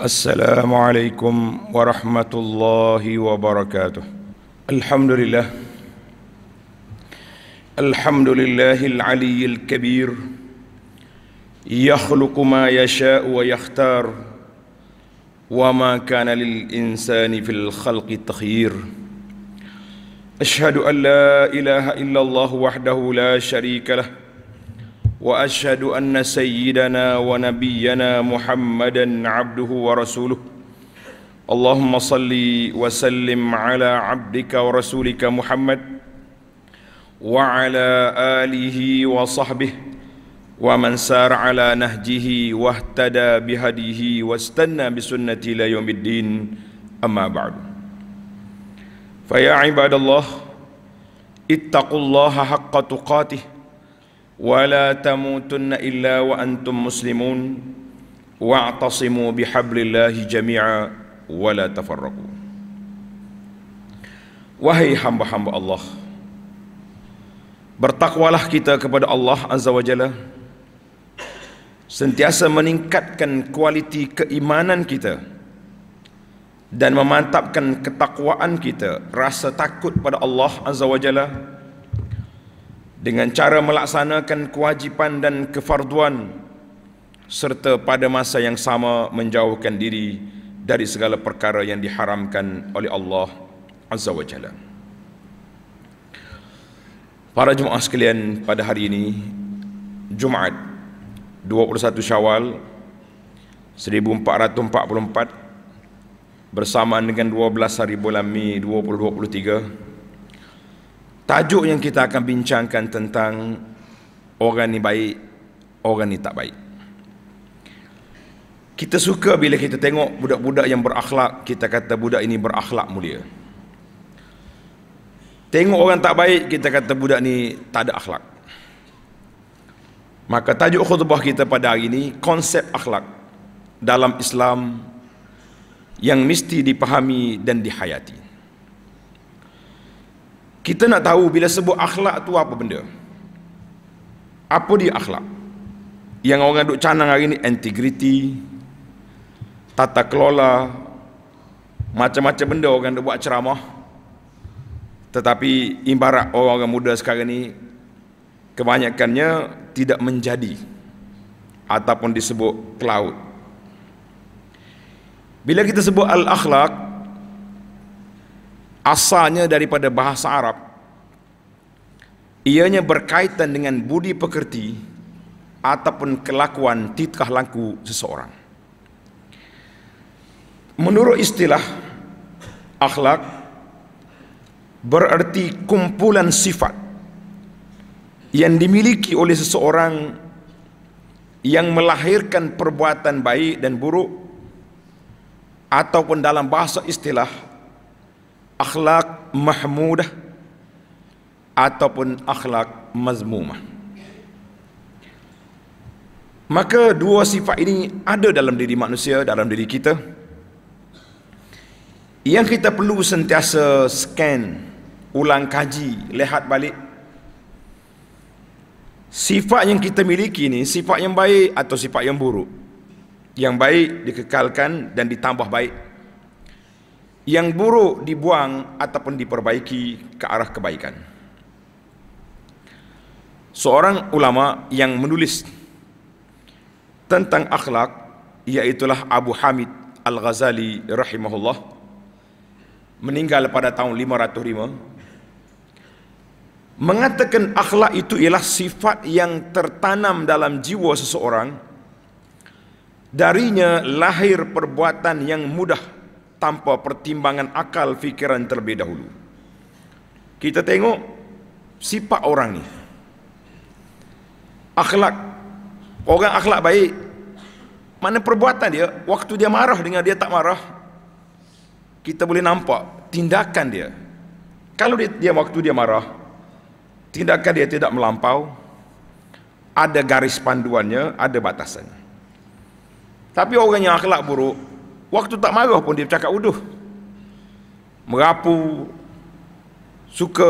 السلام عليكم ورحمة الله وبركاته الحمد لله الحمد لله العلي الكبير يخلق ما يشاء ويختار وما كان للإنسان في الخلق تخيير أشهد أن لا إله إلا الله وحده لا شريك له واشهد ان سيدنا ونبينا محمدا عبده ورسوله اللهم صل وسلم على عبدك ورسولك محمد وعلى اله وصحبه ومن سار على نهجه واهتدى بهديه واستنى بسنته الى يوم الدين اما بعد فيا عباد الله اتقوا الله حق تقاته ولا تموتن إلا وأنتم مسلمون واعتصموا بحبل الله جميعا ولا تفرقوا وهي حمب حمب الله Bertakwalah kita kepada Allah Azza wa Jalla Sentiasa meningkatkan kualiti keimanan kita Dan memantapkan ketakwaan kita Rasa takut pada Allah Azza wa Jalla dengan cara melaksanakan kewajipan dan kefarduan serta pada masa yang sama menjauhkan diri dari segala perkara yang diharamkan oleh Allah Azza wa Jalla. Para jemaah sekalian pada hari ini Jumaat 21 Syawal 1444 bersamaan dengan 12 hari bulan Mei 2023 Tajuk yang kita akan bincangkan tentang orang ni baik, orang ni tak baik. Kita suka bila kita tengok budak-budak yang berakhlak, kita kata budak ini berakhlak mulia. Tengok orang tak baik, kita kata budak ni tak ada akhlak. Maka tajuk khutbah kita pada hari ini, konsep akhlak dalam Islam yang mesti dipahami dan dihayati kita nak tahu bila sebut akhlak tu apa benda apa dia akhlak yang orang duk canang hari ni integriti tata kelola macam-macam benda orang duk buat ceramah tetapi imbarat orang-orang muda sekarang ni kebanyakannya tidak menjadi ataupun disebut pelaut. bila kita sebut al-akhlak asalnya daripada bahasa Arab ianya berkaitan dengan budi pekerti ataupun kelakuan titkah laku seseorang menurut istilah akhlak bererti kumpulan sifat yang dimiliki oleh seseorang yang melahirkan perbuatan baik dan buruk ataupun dalam bahasa istilah akhlak mahmudah ataupun akhlak mazmumah maka dua sifat ini ada dalam diri manusia dalam diri kita yang kita perlu sentiasa scan ulang kaji lihat balik sifat yang kita miliki ni sifat yang baik atau sifat yang buruk yang baik dikekalkan dan ditambah baik yang buruk dibuang ataupun diperbaiki ke arah kebaikan. Seorang ulama yang menulis tentang akhlak iaitulah Abu Hamid Al-Ghazali rahimahullah meninggal pada tahun 505 mengatakan akhlak itu ialah sifat yang tertanam dalam jiwa seseorang darinya lahir perbuatan yang mudah tanpa pertimbangan akal fikiran terlebih dahulu. Kita tengok sifat orang ni. Akhlak. Orang akhlak baik. Mana perbuatan dia, waktu dia marah dengan dia tak marah, kita boleh nampak tindakan dia. Kalau dia, dia waktu dia marah, tindakan dia tidak melampau, ada garis panduannya, ada batasannya. Tapi orang yang akhlak buruk, Waktu tak marah pun dia bercakap uduh. Merapu. Suka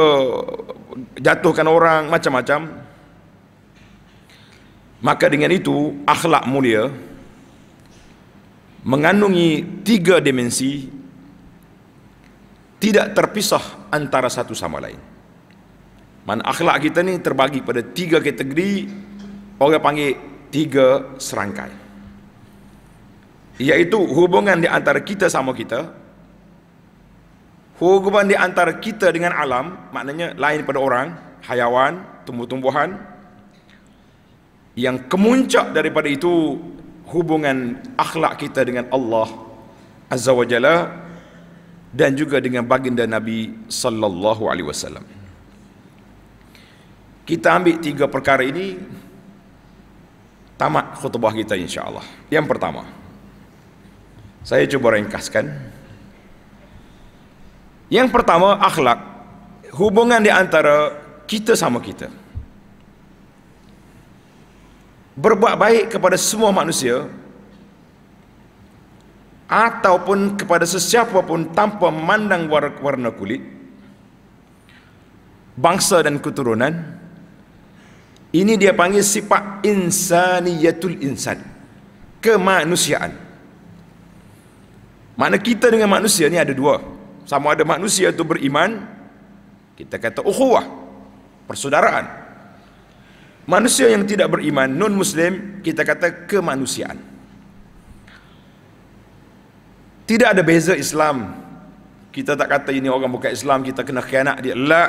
jatuhkan orang macam-macam. Maka dengan itu akhlak mulia mengandungi tiga dimensi tidak terpisah antara satu sama lain. Man akhlak kita ni terbagi pada tiga kategori orang panggil tiga serangkai iaitu hubungan di antara kita sama kita hubungan di antara kita dengan alam maknanya lain pada orang hayawan tumbuh-tumbuhan yang kemuncak daripada itu hubungan akhlak kita dengan Allah azza wajalla dan juga dengan baginda Nabi sallallahu alaihi wasallam kita ambil tiga perkara ini tamat khutbah kita insyaallah yang pertama saya cuba ringkaskan. Yang pertama akhlak, hubungan di antara kita sama kita. Berbuat baik kepada semua manusia ataupun kepada sesiapa pun tanpa memandang warna kulit, bangsa dan keturunan. Ini dia panggil sifat insaniyatul insan. Kemanusiaan. Mana kita dengan manusia ni ada dua. Sama ada manusia itu beriman, kita kata ukhuwah, persaudaraan. Manusia yang tidak beriman, non muslim, kita kata kemanusiaan. Tidak ada beza Islam. Kita tak kata ini orang bukan Islam, kita kena khianat dia. La.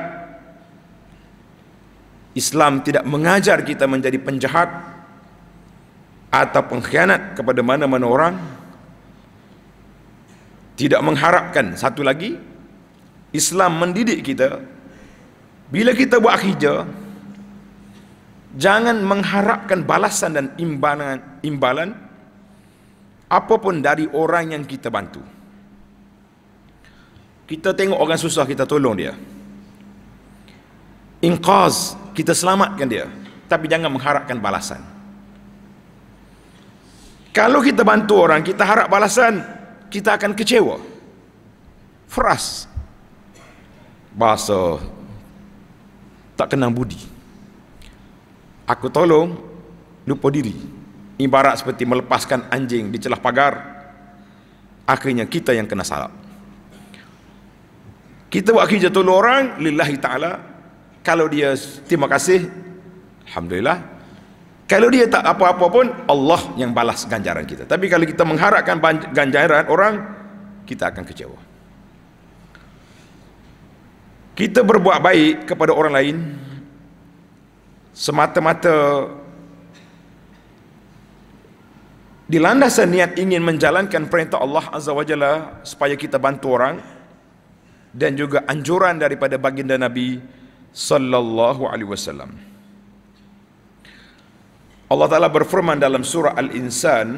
Islam tidak mengajar kita menjadi penjahat atau pengkhianat kepada mana-mana orang tidak mengharapkan satu lagi Islam mendidik kita bila kita buat hijrah jangan mengharapkan balasan dan imbalan imbalan apapun dari orang yang kita bantu kita tengok orang susah kita tolong dia inqaz kita selamatkan dia tapi jangan mengharapkan balasan kalau kita bantu orang kita harap balasan kita akan kecewa Fras Bahasa Tak kenang budi Aku tolong Lupa diri Ibarat seperti melepaskan anjing di celah pagar Akhirnya kita yang kena salah Kita buat kerja tolong orang Lillahi ta'ala Kalau dia terima kasih Alhamdulillah kalau dia tak apa-apa pun Allah yang balas ganjaran kita. Tapi kalau kita mengharapkan ganjaran orang kita akan kecewa. Kita berbuat baik kepada orang lain semata-mata di landasan niat ingin menjalankan perintah Allah Azza wa Jalla supaya kita bantu orang dan juga anjuran daripada baginda Nabi sallallahu alaihi wasallam. Allah Ta'ala berfirman dalam surah Al-Insan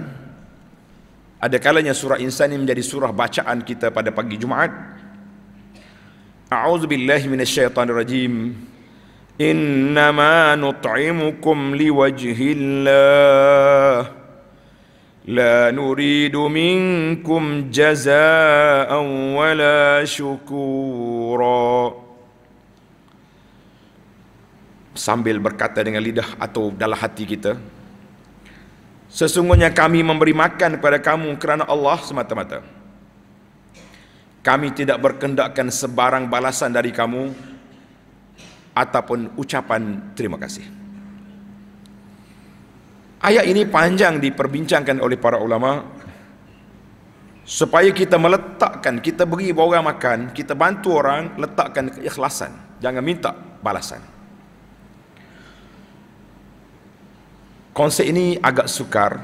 ada kalanya surah Insan ini menjadi surah bacaan kita pada pagi Jumaat A'udzu billahi minasyaitonir rajim. Innama nut'imukum liwajhillah. La nuridu minkum jazaa'an wala syukura sambil berkata dengan lidah atau dalam hati kita sesungguhnya kami memberi makan kepada kamu kerana Allah semata-mata kami tidak berkendakkan sebarang balasan dari kamu ataupun ucapan terima kasih ayat ini panjang diperbincangkan oleh para ulama supaya kita meletakkan kita beri orang makan kita bantu orang letakkan keikhlasan jangan minta balasan konsep ini agak sukar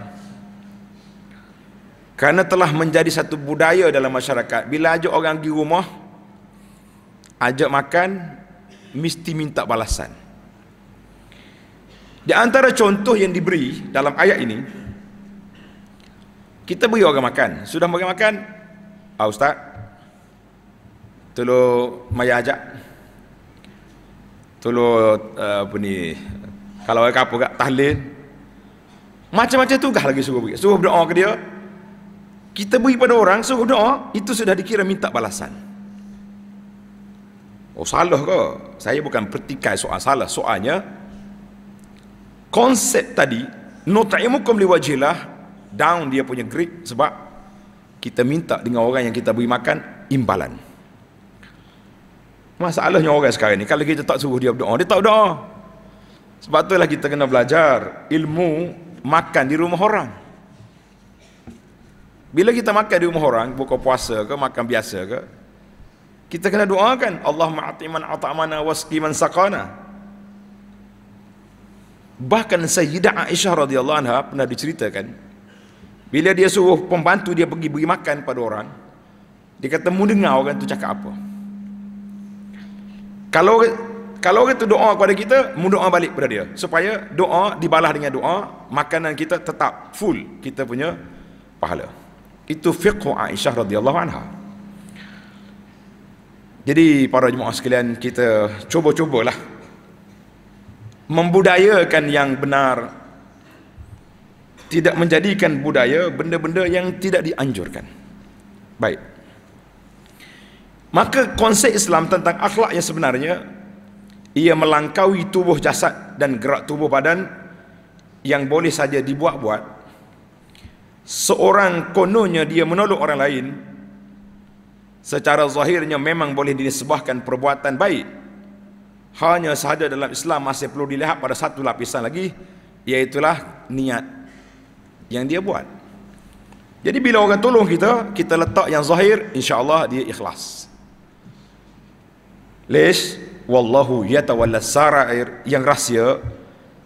kerana telah menjadi satu budaya dalam masyarakat bila ajak orang pergi rumah ajak makan mesti minta balasan di antara contoh yang diberi dalam ayat ini kita beri orang makan sudah beri makan ah, ustaz tolong maya ajak tolong uh, eh, apa ni kalau orang kapur kat tahlil macam-macam tugas lagi suruh beri. Suruh berdoa ke dia. Kita beri pada orang, suruh doa, itu sudah dikira minta balasan. Oh salah ke? Saya bukan pertikai soal salah. Soalnya, konsep tadi, nota'imukum liwajilah, down dia punya Greek sebab kita minta dengan orang yang kita beri makan imbalan masalahnya orang sekarang ni kalau kita tak suruh dia berdoa dia tak berdoa sebab itulah kita kena belajar ilmu makan di rumah orang. Bila kita makan di rumah orang, buka puasa ke, makan biasa ke, kita kena doakan Allah ati man ata'mana waski man saqana. Bahkan Sayyidah Aisyah radhiyallahu anha pernah diceritakan bila dia suruh pembantu dia pergi beri makan pada orang, dia kata mendengar orang tu cakap apa. Kalau kalau orang tu doa kepada kita mendoa balik kepada dia supaya doa dibalas dengan doa makanan kita tetap full kita punya pahala itu fiqhu Aisyah radhiyallahu anha jadi para jemaah sekalian kita cuba-cubalah membudayakan yang benar tidak menjadikan budaya benda-benda yang tidak dianjurkan baik maka konsep Islam tentang akhlak yang sebenarnya ia melangkaui tubuh jasad dan gerak tubuh badan yang boleh saja dibuat-buat seorang kononnya dia menolong orang lain secara zahirnya memang boleh dinisbahkan perbuatan baik hanya sahaja dalam Islam masih perlu dilihat pada satu lapisan lagi iaitulah niat yang dia buat jadi bila orang tolong kita kita letak yang zahir insyaAllah dia ikhlas Lish wallahu yatawalla sarair yang rahsia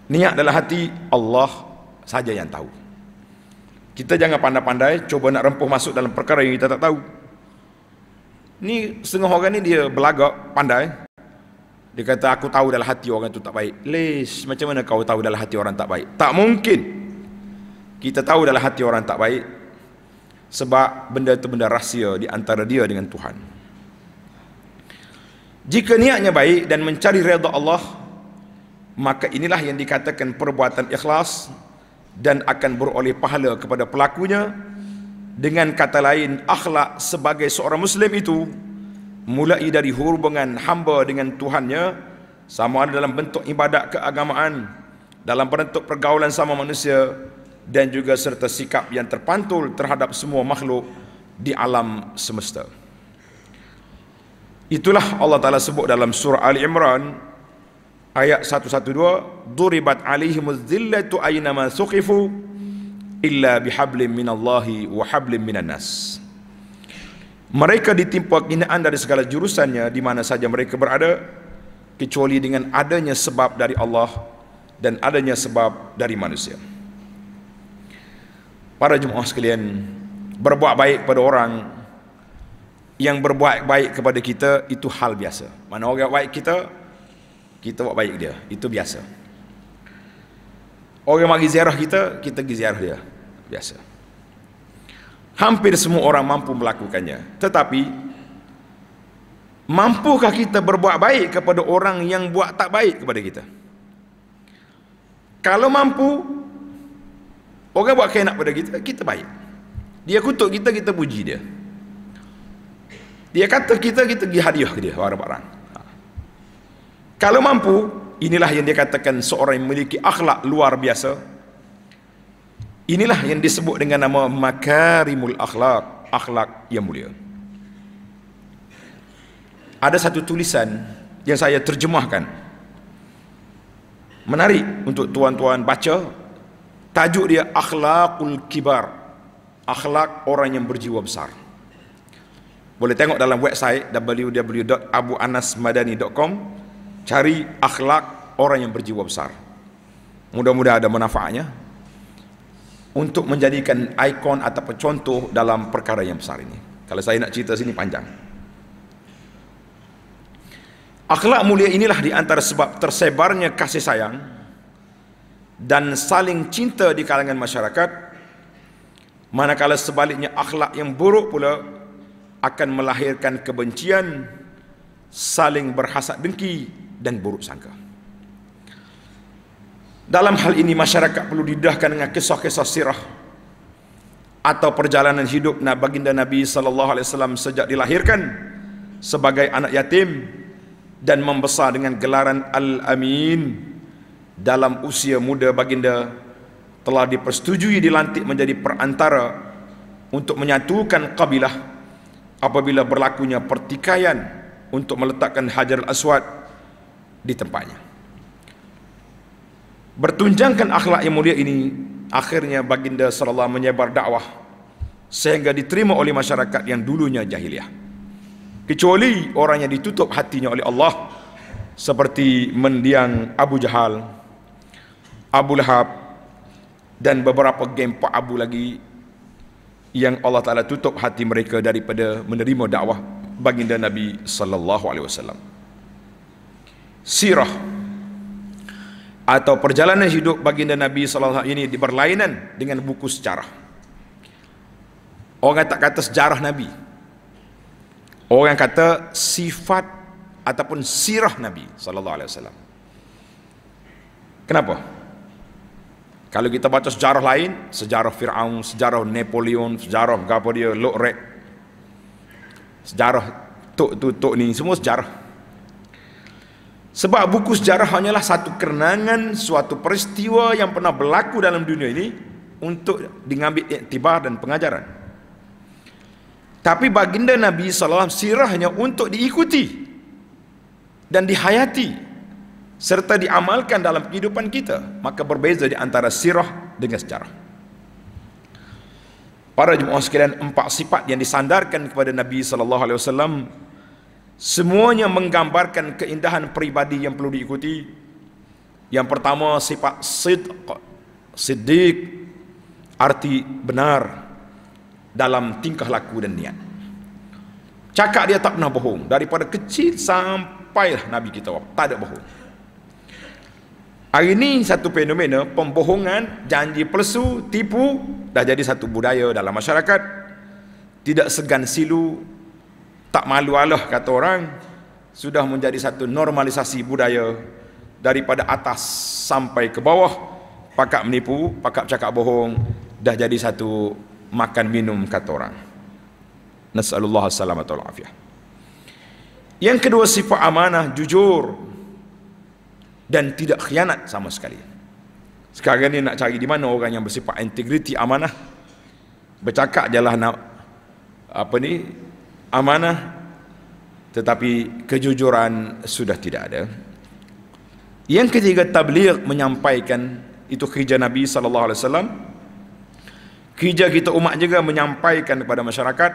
niat dalam hati Allah saja yang tahu kita jangan pandai-pandai cuba nak rempuh masuk dalam perkara yang kita tak tahu ni setengah orang ni dia belagak pandai dia kata aku tahu dalam hati orang tu tak baik Lish, macam mana kau tahu dalam hati orang tak baik tak mungkin kita tahu dalam hati orang tak baik sebab benda tu benda rahsia di antara dia dengan Tuhan. Jika niatnya baik dan mencari redha Allah, maka inilah yang dikatakan perbuatan ikhlas dan akan beroleh pahala kepada pelakunya. Dengan kata lain, akhlak sebagai seorang muslim itu mulai dari hubungan hamba dengan Tuhannya sama ada dalam bentuk ibadat keagamaan, dalam bentuk pergaulan sama manusia dan juga serta sikap yang terpantul terhadap semua makhluk di alam semesta. Itulah Allah Ta'ala sebut dalam surah Ali Imran ayat 112 Duribat alihimuz zillatu aynama suqifu illa bihablim minallahi wa hablim minan nas Mereka ditimpa kehinaan dari segala jurusannya di mana saja mereka berada kecuali dengan adanya sebab dari Allah dan adanya sebab dari manusia Para jemaah sekalian berbuat baik pada orang yang berbuat baik kepada kita itu hal biasa. Mana orang baik kita, kita buat baik dia. Itu biasa. Orang mari ziarah kita, kita pergi ziarah dia. Biasa. Hampir semua orang mampu melakukannya. Tetapi, mampukah kita berbuat baik kepada orang yang buat tak baik kepada kita? Kalau mampu, orang buat kainak kepada kita, kita baik. Dia kutuk kita, kita puji Dia. Dia kata kita kita pergi hadiah ke dia barang-barang. Ha. Kalau mampu, inilah yang dia katakan seorang yang memiliki akhlak luar biasa. Inilah yang disebut dengan nama makarimul akhlak, akhlak yang mulia. Ada satu tulisan yang saya terjemahkan. Menarik untuk tuan-tuan baca. Tajuk dia akhlakul kibar. Akhlak orang yang berjiwa besar boleh tengok dalam website www.abuanasmadani.com cari akhlak orang yang berjiwa besar mudah-mudahan ada manfaatnya untuk menjadikan ikon atau contoh dalam perkara yang besar ini kalau saya nak cerita sini panjang akhlak mulia inilah di antara sebab tersebarnya kasih sayang dan saling cinta di kalangan masyarakat manakala sebaliknya akhlak yang buruk pula akan melahirkan kebencian, saling berhasad dengki dan buruk sangka. Dalam hal ini masyarakat perlu didahkan dengan kisah-kisah sirah atau perjalanan hidup Nabi Baginda Nabi sallallahu alaihi wasallam sejak dilahirkan sebagai anak yatim dan membesar dengan gelaran Al-Amin dalam usia muda baginda telah dipersetujui dilantik menjadi perantara untuk menyatukan kabilah apabila berlakunya pertikaian untuk meletakkan Hajar al-Aswad di tempatnya. Bertunjangkan akhlak yang mulia ini, akhirnya baginda sallallahu menyebar dakwah sehingga diterima oleh masyarakat yang dulunya jahiliah. Kecuali orang yang ditutup hatinya oleh Allah seperti mendiang Abu Jahal, Abu Lahab dan beberapa geng Abu lagi yang Allah Taala tutup hati mereka daripada menerima dakwah baginda Nabi sallallahu alaihi wasallam. Sirah atau perjalanan hidup baginda Nabi sallallahu alaihi wasallam ini berlainan dengan buku sejarah. Orang tak kata sejarah Nabi. Orang kata sifat ataupun sirah Nabi sallallahu alaihi wasallam. Kenapa? Kenapa? Kalau kita baca sejarah lain, sejarah Fir'aun, sejarah Napoleon, sejarah apa dia, Lokrek, sejarah Tok Tok Tok ni, semua sejarah. Sebab buku sejarah hanyalah satu kenangan suatu peristiwa yang pernah berlaku dalam dunia ini untuk diambil iktibar dan pengajaran. Tapi baginda Nabi SAW sirahnya untuk diikuti dan dihayati serta diamalkan dalam kehidupan kita maka berbeza di antara sirah dengan sejarah para jemaah sekalian empat sifat yang disandarkan kepada Nabi sallallahu alaihi wasallam semuanya menggambarkan keindahan peribadi yang perlu diikuti yang pertama sifat sidq siddiq arti benar dalam tingkah laku dan niat cakap dia tak pernah bohong daripada kecil sampai lah Nabi kita tak ada bohong Hari ini satu fenomena pembohongan, janji palsu, tipu dah jadi satu budaya dalam masyarakat. Tidak segan silu, tak malu alah kata orang, sudah menjadi satu normalisasi budaya daripada atas sampai ke bawah. Pakak menipu, pakak cakap bohong, dah jadi satu makan minum kata orang. Nasallahu alaihi wasallam Yang kedua sifat amanah, jujur, dan tidak khianat sama sekali. Sekarang ni nak cari di mana orang yang bersifat integriti amanah. Bercakap jelah nak apa ni amanah tetapi kejujuran sudah tidak ada. Yang ketiga tabligh menyampaikan itu kerja Nabi saw. alaihi Kerja kita umat juga menyampaikan kepada masyarakat.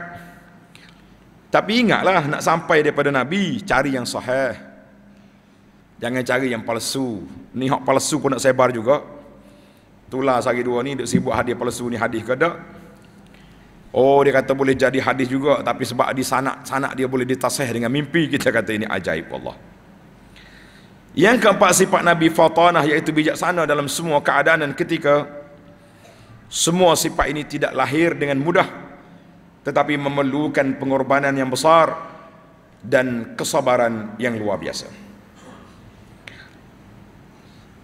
Tapi ingatlah nak sampai daripada Nabi cari yang sahih. Jangan cari yang palsu. Ni hak palsu pun nak sebar juga. Tulah sehari dua ni duk sibuk hadis palsu ni hadis ke dak? Oh dia kata boleh jadi hadis juga tapi sebab di sanak sanak dia boleh ditasih dengan mimpi kita kata ini ajaib Allah. Yang keempat sifat Nabi Fatanah iaitu bijaksana dalam semua keadaan dan ketika semua sifat ini tidak lahir dengan mudah tetapi memerlukan pengorbanan yang besar dan kesabaran yang luar biasa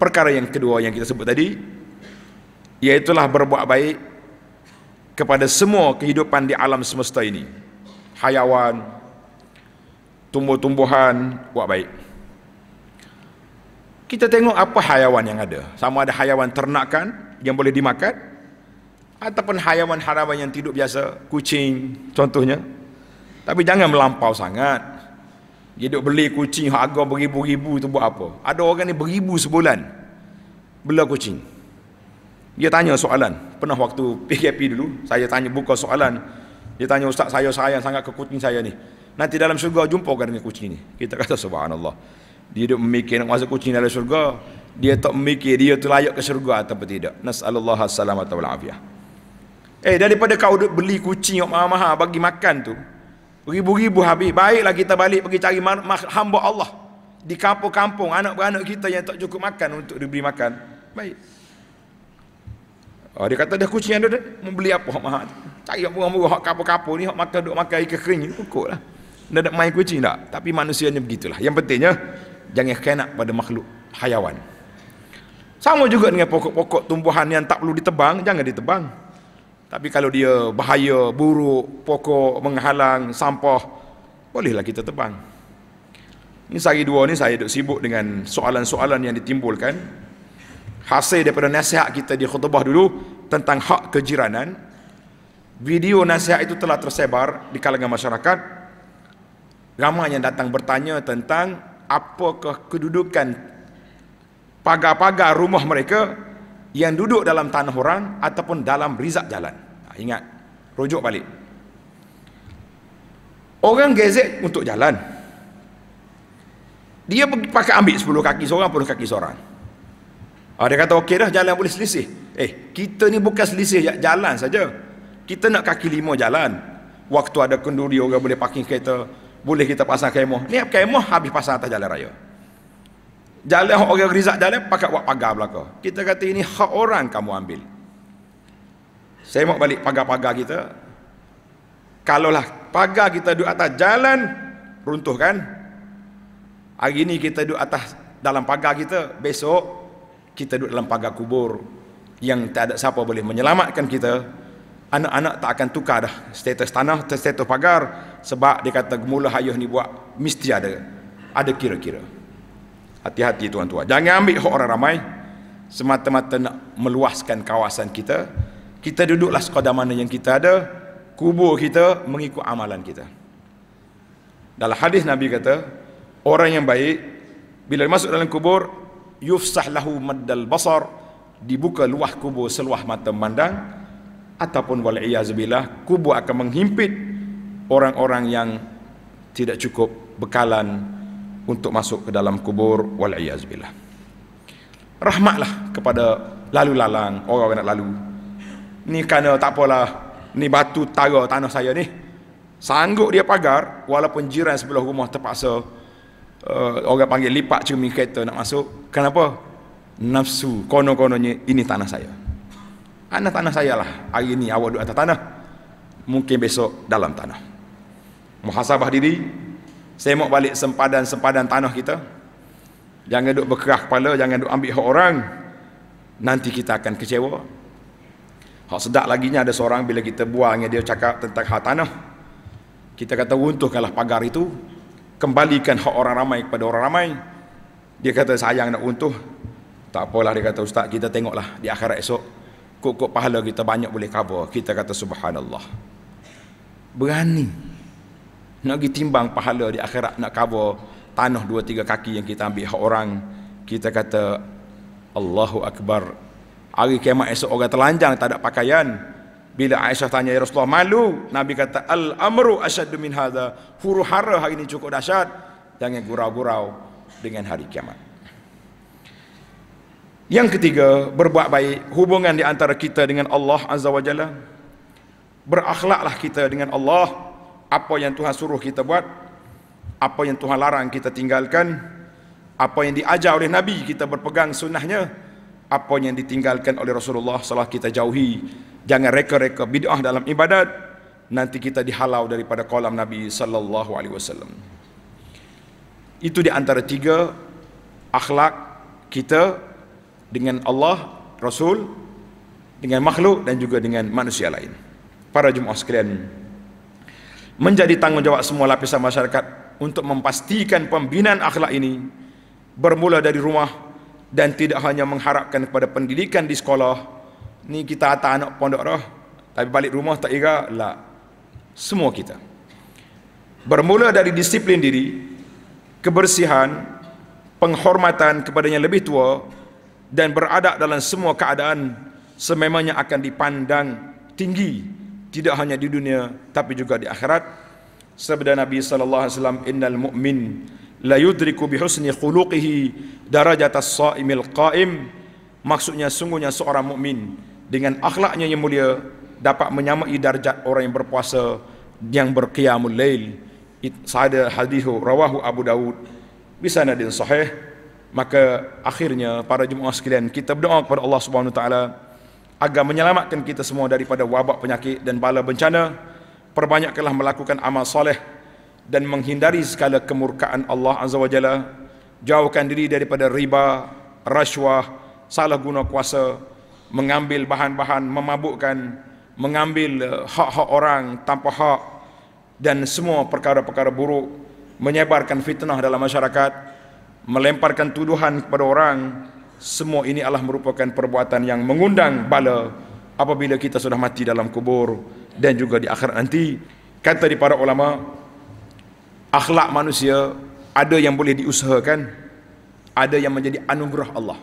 perkara yang kedua yang kita sebut tadi iaitulah berbuat baik kepada semua kehidupan di alam semesta ini hayawan tumbuh-tumbuhan buat baik kita tengok apa hayawan yang ada sama ada hayawan ternakan yang boleh dimakan ataupun hayawan haraman yang tidur biasa kucing contohnya tapi jangan melampau sangat dia duk beli kucing harga beribu-ribu tu buat apa? Ada orang ni beribu sebulan bela kucing. Dia tanya soalan. Pernah waktu PKP dulu, saya tanya buka soalan. Dia tanya ustaz saya sayang sangat ke kucing saya ni. Nanti dalam syurga jumpa orang dengan kucing ni. Kita kata subhanallah. Dia duk memikir nak masuk kucing dalam syurga. Dia tak memikir dia tu layak ke syurga atau tidak. Nasallallahu alaihi wasallam wa Eh daripada kau duk beli kucing yang mahal-mahal bagi makan tu, Beribu-ribu habis. Baiklah kita balik pergi cari hamba Allah. Di kampung-kampung. Anak-anak kita yang tak cukup makan untuk diberi makan. Baik. Oh, dia kata dah kucing ada. Membeli apa hak mahal. Cari yang murah-murah. Hak kampung-kampung ni. Hak makan duk makan ikan kering. Pukul lah. Dia nak main kucing tak? Tapi manusianya begitulah. Yang pentingnya. Jangan kenak pada makhluk hayawan. Sama juga dengan pokok-pokok tumbuhan yang tak perlu ditebang. Jangan ditebang. Tapi kalau dia bahaya, buruk, pokok, menghalang, sampah, bolehlah kita tebang. Ini sehari dua ni saya duduk sibuk dengan soalan-soalan yang ditimbulkan. Hasil daripada nasihat kita di khutbah dulu tentang hak kejiranan. Video nasihat itu telah tersebar di kalangan masyarakat. Ramai yang datang bertanya tentang apakah kedudukan pagar-pagar rumah mereka yang duduk dalam tanah orang ataupun dalam rizab jalan ha, ingat rujuk balik orang gezek untuk jalan dia pakai ambil sepuluh kaki seorang puluh kaki seorang ada ha, kata okey dah jalan boleh selisih eh kita ni bukan selisih jalan saja kita nak kaki lima jalan waktu ada kenduri orang boleh parking kereta boleh kita pasang kemah ni kemah habis pasang atas jalan raya Jalan orang rizab jalan pakai buat pagar belaka. Kita kata ini hak orang kamu ambil. Saya mau balik pagar-pagar kita. Kalaulah pagar kita duduk atas jalan runtuh kan? Hari ini kita duduk atas dalam pagar kita, besok kita duduk dalam pagar kubur yang tak ada siapa boleh menyelamatkan kita. Anak-anak tak akan tukar dah status tanah, status pagar sebab dia kata mula hayuh ni buat mesti ada ada kira-kira. Hati-hati tuan-tuan. Jangan ambil hak orang ramai semata-mata nak meluaskan kawasan kita. Kita duduklah sekadar mana yang kita ada, kubur kita mengikut amalan kita. Dalam hadis Nabi kata, orang yang baik bila masuk dalam kubur, yufsah lahu maddal basar, dibuka luah kubur seluah mata memandang ataupun wal iazbillah kubur akan menghimpit orang-orang yang tidak cukup bekalan untuk masuk ke dalam kubur wal iazbillah rahmatlah kepada lalu lalang orang yang nak lalu ni kerana tak apalah ni batu tara tanah saya ni sanggup dia pagar walaupun jiran sebelah rumah terpaksa uh, orang panggil lipat cermin kereta nak masuk kenapa? nafsu kono-kononya ini tanah saya anak tanah saya lah hari ni awak duduk atas tanah mungkin besok dalam tanah muhasabah diri saya semak balik sempadan-sempadan tanah kita jangan duk berkerah kepala jangan duk ambil orang nanti kita akan kecewa hak sedap laginya ada seorang bila kita buang dia cakap tentang hak tanah kita kata runtuhkanlah pagar itu kembalikan hak orang ramai kepada orang ramai dia kata sayang nak untuh. tak apalah dia kata ustaz kita tengoklah di akhirat esok kok-kok pahala kita banyak boleh cover kita kata subhanallah berani nak pergi timbang pahala di akhirat nak cover tanah dua tiga kaki yang kita ambil hak orang kita kata Allahu Akbar hari kiamat esok orang telanjang tak ada pakaian bila Aisyah tanya ya Rasulullah malu Nabi kata al amru asyaddu min hadha huru hara hari ini cukup dahsyat jangan gurau-gurau dengan hari kiamat yang ketiga berbuat baik hubungan di antara kita dengan Allah Azza wa Jalla berakhlaklah kita dengan Allah apa yang Tuhan suruh kita buat apa yang Tuhan larang kita tinggalkan apa yang diajar oleh Nabi kita berpegang sunnahnya apa yang ditinggalkan oleh Rasulullah salah kita jauhi jangan reka-reka bid'ah dalam ibadat nanti kita dihalau daripada kolam Nabi sallallahu alaihi wasallam itu di antara tiga akhlak kita dengan Allah Rasul dengan makhluk dan juga dengan manusia lain para jemaah sekalian menjadi tanggungjawab semua lapisan masyarakat untuk memastikan pembinaan akhlak ini bermula dari rumah dan tidak hanya mengharapkan kepada pendidikan di sekolah ni kita atas anak pondok roh tapi balik rumah tak ira lah semua kita bermula dari disiplin diri kebersihan penghormatan kepada yang lebih tua dan beradab dalam semua keadaan sememangnya akan dipandang tinggi tidak hanya di dunia tapi juga di akhirat sabda Nabi sallallahu alaihi wasallam innal mu'min la yudriku bi husni khuluqihi darajatas saimil qaim maksudnya sungguhnya seorang mukmin dengan akhlaknya yang mulia dapat menyamai darjat orang yang berpuasa yang berqiyamul lail sahada hadithu rawahu Abu Dawud bisa nadin sahih maka akhirnya para jemaah sekalian kita berdoa kepada Allah subhanahu wa ta'ala agar menyelamatkan kita semua daripada wabak penyakit dan bala bencana perbanyaklah melakukan amal soleh dan menghindari segala kemurkaan Allah Azza wa Jalla jauhkan diri daripada riba rasuah salah guna kuasa mengambil bahan-bahan memabukkan mengambil eh, hak-hak orang tanpa hak dan semua perkara-perkara buruk menyebarkan fitnah dalam masyarakat melemparkan tuduhan kepada orang semua ini adalah merupakan perbuatan yang mengundang bala apabila kita sudah mati dalam kubur dan juga di akhirat nanti kata di para ulama akhlak manusia ada yang boleh diusahakan ada yang menjadi anugerah Allah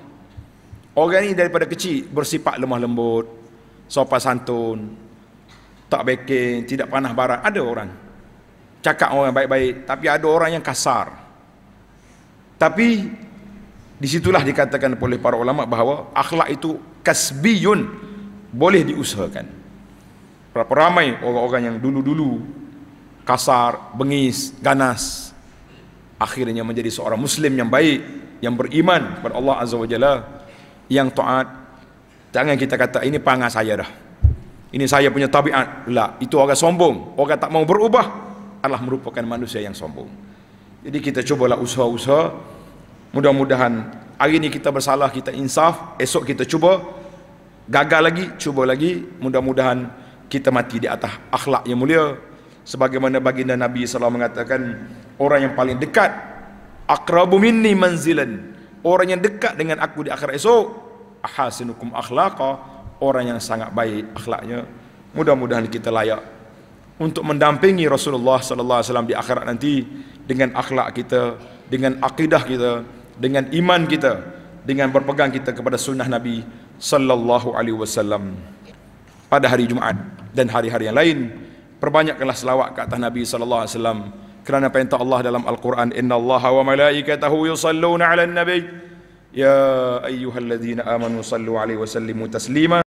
orang ini daripada kecil bersifat lemah lembut sopan santun tak bekin, tidak panah barat ada orang cakap orang baik-baik tapi ada orang yang kasar tapi Disitulah dikatakan oleh para ulama bahawa akhlak itu kasbiyun boleh diusahakan. Berapa ramai orang-orang yang dulu-dulu kasar, bengis, ganas akhirnya menjadi seorang muslim yang baik, yang beriman kepada Allah Azza wa Jalla, yang taat. Jangan kita kata ini pangas saya dah. Ini saya punya tabiat. Lah, itu orang sombong, orang tak mau berubah adalah merupakan manusia yang sombong. Jadi kita cubalah usaha-usaha mudah-mudahan hari ini kita bersalah kita insaf esok kita cuba gagal lagi cuba lagi mudah-mudahan kita mati di atas akhlak yang mulia sebagaimana baginda Nabi SAW mengatakan orang yang paling dekat akrabu minni manzilan orang yang dekat dengan aku di akhirat esok ahasinukum akhlaqa orang yang sangat baik akhlaknya mudah-mudahan kita layak untuk mendampingi Rasulullah sallallahu alaihi wasallam di akhirat nanti dengan akhlak kita dengan akidah kita dengan iman kita dengan berpegang kita kepada sunnah Nabi sallallahu alaihi wasallam pada hari Jumaat dan hari-hari yang lain perbanyakkanlah selawat ke atas Nabi sallallahu alaihi wasallam kerana perintah Allah dalam Al-Quran innallaha wa malaikatahu yusalluna 'alan ya ayyuhalladzina amanu sallu alaihi wasallimu taslima